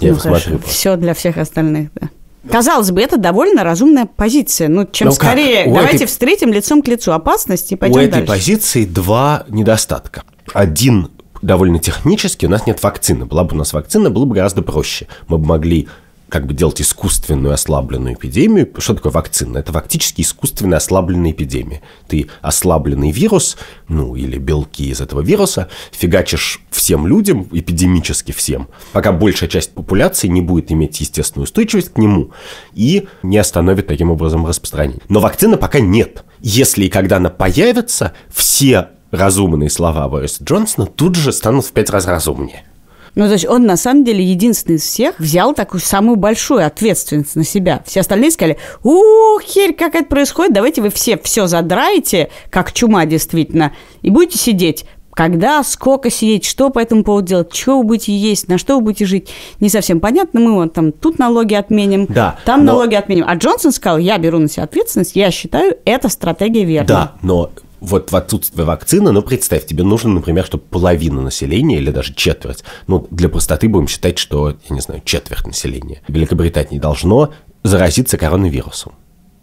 Speaker 1: Я ну, посмотрю.
Speaker 2: Все для всех остальных, да. Казалось бы, это довольно разумная позиция. Ну, чем Но ну скорее, как? давайте этой... встретим лицом к лицу опасность и пойдем дальше. У этой
Speaker 1: позиции два недостатка. Один довольно технически, у нас нет вакцины. Была бы у нас вакцина, было бы гораздо проще. Мы бы могли как бы делать искусственную ослабленную эпидемию. Что такое вакцина? Это фактически искусственная ослабленная эпидемия. Ты ослабленный вирус, ну или белки из этого вируса, фигачишь всем людям, эпидемически всем, пока большая часть популяции не будет иметь естественную устойчивость к нему и не остановит таким образом распространение. Но вакцины пока нет. Если и когда она появится, все разумные слова Бориса Джонсона тут же станут в пять раз разумнее.
Speaker 2: Ну, то есть он на самом деле единственный из всех взял такую самую большую ответственность на себя. Все остальные сказали, ух, херь, как это происходит, давайте вы все все задраете, как чума действительно, и будете сидеть когда, сколько сидеть, что по этому поводу делать, что вы будете есть, на что вы будете жить, не совсем понятно. Мы вот там тут налоги отменим, да, там но... налоги отменим. А Джонсон сказал, я беру на себя ответственность, я считаю, эта стратегия верна. Да,
Speaker 1: но вот в отсутствие вакцины, но представь, тебе нужно, например, чтобы половина населения или даже четверть, ну, для простоты будем считать, что, я не знаю, четверть населения Великобритании должно заразиться коронавирусом.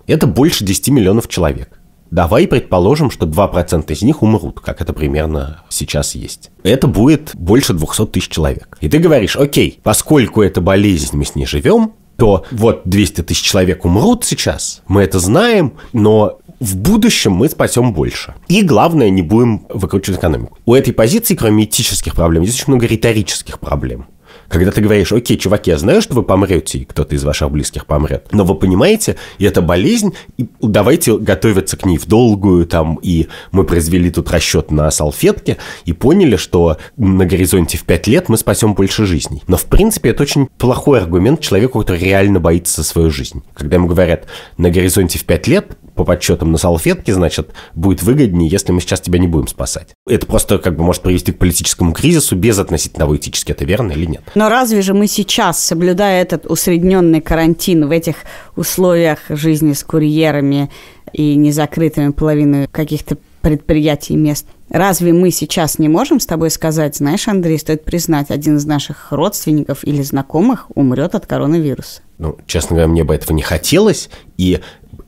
Speaker 1: Это больше 10 миллионов человек. Давай предположим, что 2% из них умрут, как это примерно сейчас есть. Это будет больше 200 тысяч человек. И ты говоришь, окей, поскольку эта болезнь мы с ней живем, то вот 200 тысяч человек умрут сейчас, мы это знаем, но в будущем мы спасем больше. И главное, не будем выкручивать экономику. У этой позиции, кроме этических проблем, здесь очень много риторических проблем. Когда ты говоришь, окей, чуваки, я знаю, что вы помрете, и кто-то из ваших близких помрет, но вы понимаете, и это болезнь, и давайте готовиться к ней в долгую, там, и мы произвели тут расчет на салфетке и поняли, что на горизонте в 5 лет мы спасем больше жизней. Но, в принципе, это очень плохой аргумент человеку, который реально боится за свою жизнь. Когда ему говорят, на горизонте в 5 лет по подсчетам на салфетке, значит, будет выгоднее, если мы сейчас тебя не будем спасать. Это просто как бы может привести к политическому кризису без относительно того, этически это верно или нет.
Speaker 2: Но разве же мы сейчас, соблюдая этот усредненный карантин в этих условиях жизни с курьерами и незакрытыми половиной каких-то предприятий и мест, разве мы сейчас не можем с тобой сказать, знаешь, Андрей, стоит признать, один из наших родственников или знакомых умрет от
Speaker 1: коронавируса? Ну, честно говоря, мне бы этого не хотелось, и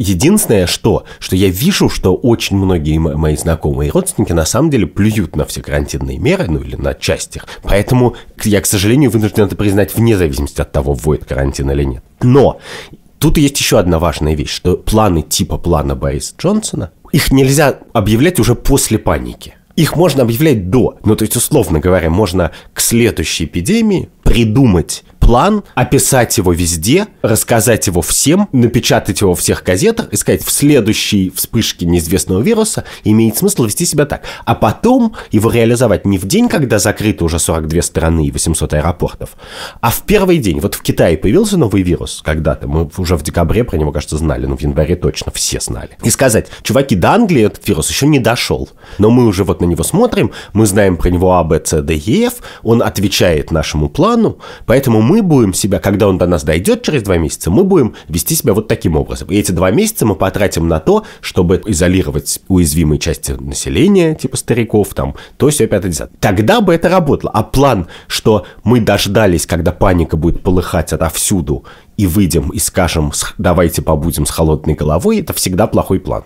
Speaker 1: Единственное, что, что я вижу, что очень многие мои знакомые и родственники на самом деле плюют на все карантинные меры, ну или на частях. Поэтому я, к сожалению, вынужден это признать вне зависимости от того, вводит карантин или нет. Но тут есть еще одна важная вещь, что планы типа плана Бориса Джонсона, их нельзя объявлять уже после паники. Их можно объявлять до. Ну, то есть, условно говоря, можно к следующей эпидемии придумать план, описать его везде, рассказать его всем, напечатать его во всех газетах и сказать, в следующей вспышке неизвестного вируса имеет смысл вести себя так. А потом его реализовать не в день, когда закрыты уже 42 страны и 800 аэропортов, а в первый день. Вот в Китае появился новый вирус когда-то, мы уже в декабре про него, кажется, знали, но ну, в январе точно все знали. И сказать, чуваки, до Англии этот вирус еще не дошел, но мы уже вот на него смотрим, мы знаем про него А, Б, С, Д, Е, Ф, он отвечает нашему плану, поэтому мы мы будем себя, когда он до нас дойдет через два месяца, мы будем вести себя вот таким образом. И эти два месяца мы потратим на то, чтобы изолировать уязвимые части населения, типа стариков, там, то, все, пятое, десятое. Тогда бы это работало. А план, что мы дождались, когда паника будет полыхать отовсюду, и выйдем и скажем, давайте побудем с холодной головой, это всегда плохой план.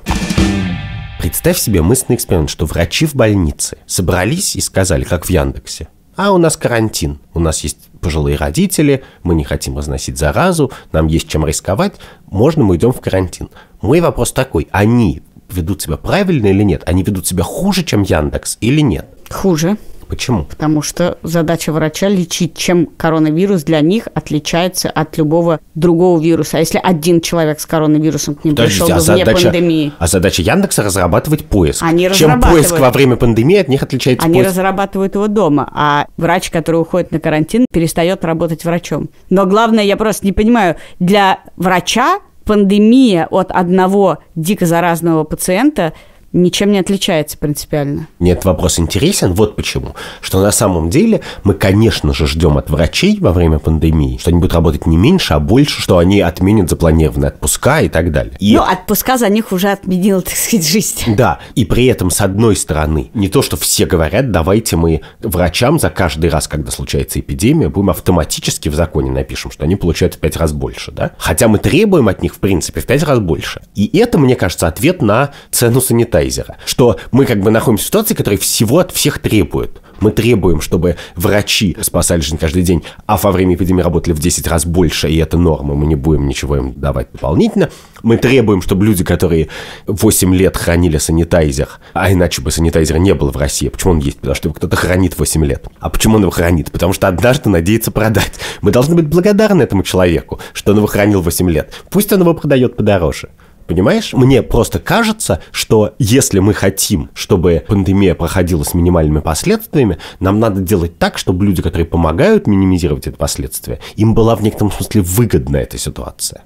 Speaker 1: Представь себе мысленный эксперимент, что врачи в больнице собрались и сказали, как в Яндексе, а у нас карантин, у нас есть пожилые родители, мы не хотим разносить заразу, нам есть чем рисковать, можно мы идем в карантин. Мой вопрос такой, они ведут себя правильно или нет? Они ведут себя хуже, чем Яндекс или нет? Хуже. Почему?
Speaker 2: Потому что задача врача лечить, чем коронавирус для них отличается от любого другого вируса. А если один человек с коронавирусом к ним Подождите, пришел а вне задача, пандемии? А
Speaker 1: задача Яндекса разрабатывать поиск. Они чем поиск во время пандемии от них отличается? Они поиск?
Speaker 2: разрабатывают его дома, а врач, который уходит на карантин, перестает работать врачом. Но главное, я просто не понимаю, для врача пандемия от одного дико заразного пациента – ничем не отличается принципиально.
Speaker 1: Нет, вопрос интересен. Вот почему. Что на самом деле мы, конечно же, ждем от врачей во время пандемии, что они будут работать не меньше, а больше, что они отменят запланированные отпуска и так далее. И... Ну, отпуска за них уже отменила, так сказать, жизнь. Да, и при этом, с одной стороны, не то, что все говорят, давайте мы врачам за каждый раз, когда случается эпидемия, будем автоматически в законе напишем, что они получают в пять раз больше, да? Хотя мы требуем от них, в принципе, в пять раз больше. И это, мне кажется, ответ на цену санитарии супервайзера. Что мы как бы находимся в ситуации, которая всего от всех требует. Мы требуем, чтобы врачи спасали жизнь каждый день, а во время эпидемии работали в 10 раз больше, и это норма, мы не будем ничего им давать дополнительно. Мы требуем, чтобы люди, которые 8 лет хранили санитайзер, а иначе бы санитайзера не было в России. А почему он есть? Потому что его кто-то хранит 8 лет. А почему он его хранит? Потому что однажды надеется продать. Мы должны быть благодарны этому человеку, что он его хранил 8 лет. Пусть он его продает подороже. Понимаешь, мне просто кажется, что если мы хотим, чтобы пандемия проходила с минимальными последствиями, нам надо делать так, чтобы люди, которые помогают минимизировать эти последствия, им была в некотором смысле выгодна эта ситуация.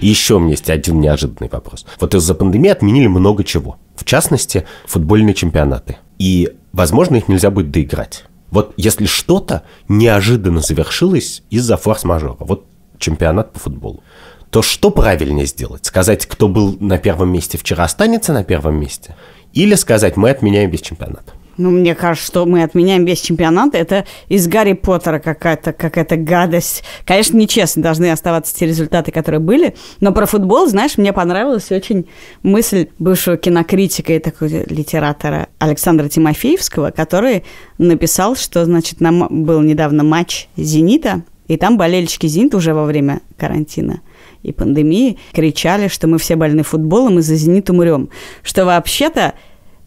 Speaker 1: И еще у меня есть один неожиданный вопрос. Вот из-за пандемии отменили много чего. В частности, футбольные чемпионаты. И, возможно, их нельзя будет доиграть. Вот если что-то неожиданно завершилось из-за форс-мажора. Вот чемпионат по футболу то что правильнее сделать? Сказать, кто был на первом месте вчера, останется на первом месте? Или сказать, мы отменяем весь чемпионат?
Speaker 2: Ну, мне кажется, что мы отменяем весь чемпионат. Это из Гарри Поттера какая-то какая гадость. Конечно, нечестно должны оставаться те результаты, которые были. Но про футбол, знаешь, мне понравилась очень мысль бывшего кинокритика и такого литератора Александра Тимофеевского, который написал, что, значит, нам был недавно матч «Зенита», и там болельщики «Зенита» уже во время карантина и пандемии кричали, что мы все больны футболом и за «Зенит» умрем. Что вообще-то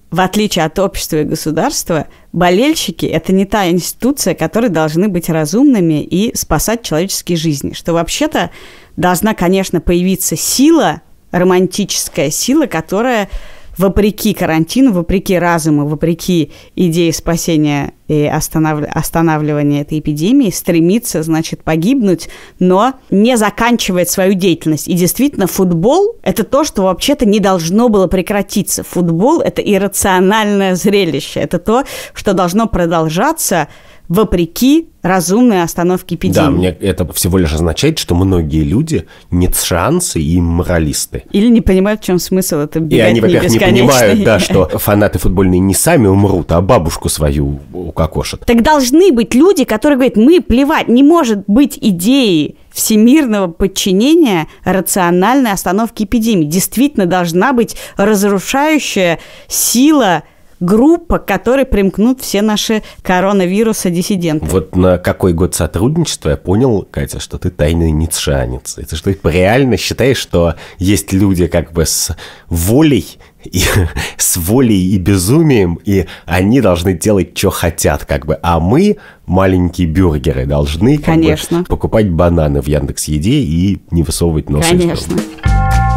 Speaker 2: в отличие от общества и государства, болельщики – это не та институция, которые должны быть разумными и спасать человеческие жизни. Что вообще-то должна, конечно, появиться сила, романтическая сила, которая вопреки карантину, вопреки разуму, вопреки идее спасения и останов... останавливания этой эпидемии, стремится, значит, погибнуть, но не заканчивает свою деятельность. И действительно, футбол – это то, что вообще-то не должно было прекратиться. Футбол – это иррациональное зрелище, это то, что должно продолжаться – вопреки разумной остановке эпидемии. Да, мне
Speaker 1: это всего лишь означает, что многие люди не шансы и моралисты.
Speaker 2: Или не понимают, в чем смысл это И они, во-первых, не понимают, да, что
Speaker 1: фанаты футбольные не сами умрут, а бабушку свою укокошат.
Speaker 2: Так должны быть люди, которые говорят, мы плевать, не может быть идеи всемирного подчинения рациональной остановке эпидемии. Действительно должна быть разрушающая сила группа, к которой примкнут все наши коронавирусы-диссиденты.
Speaker 1: Вот на какой год сотрудничества я понял, Катя, что ты тайный ницшанец. Это что ты реально считаешь, что есть люди как бы с волей и, с волей и безумием, и они должны делать, что хотят, как бы. А мы, маленькие бюргеры, должны Конечно. Бы, покупать бананы в Яндекс.Еде и не высовывать нос Конечно. из
Speaker 2: дома.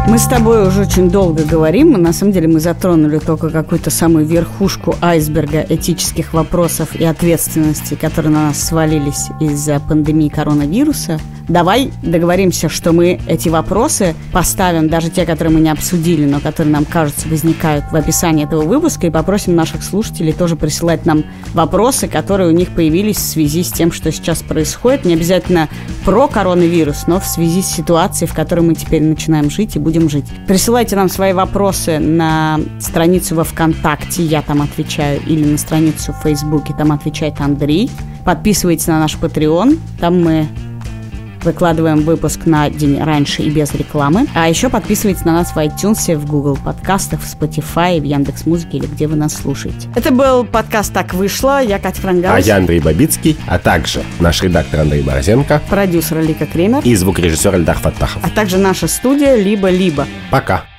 Speaker 2: Мы с тобой уже очень долго говорим. Мы, на самом деле мы затронули только какую-то самую верхушку айсберга этических вопросов и ответственности, которые на нас свалились из-за пандемии коронавируса. Давай договоримся, что мы эти вопросы поставим, даже те, которые мы не обсудили, но которые нам кажется возникают в описании этого выпуска, и попросим наших слушателей тоже присылать нам вопросы, которые у них появились в связи с тем, что сейчас происходит. Не обязательно про коронавирус, но в связи с ситуацией, в которой мы теперь начинаем жить и будем будем жить. Присылайте нам свои вопросы на страницу во ВКонтакте, я там отвечаю, или на страницу в Фейсбуке, там отвечает Андрей. Подписывайтесь на наш Patreon, там мы Выкладываем выпуск на день раньше и без рекламы. А еще подписывайтесь на нас в iTunes, в Google подкастах, в Spotify, в Яндекс Музыке или где вы нас слушаете. Это был подкаст «Так вышло». Я Катя Франгаус. А я
Speaker 1: Андрей Бабицкий, а также наш редактор Андрей Борозенко. Продюсер Лика Кремер. И звукорежиссер Эльдар Фаттахов.
Speaker 2: А также наша студия «Либо-либо».
Speaker 1: Пока.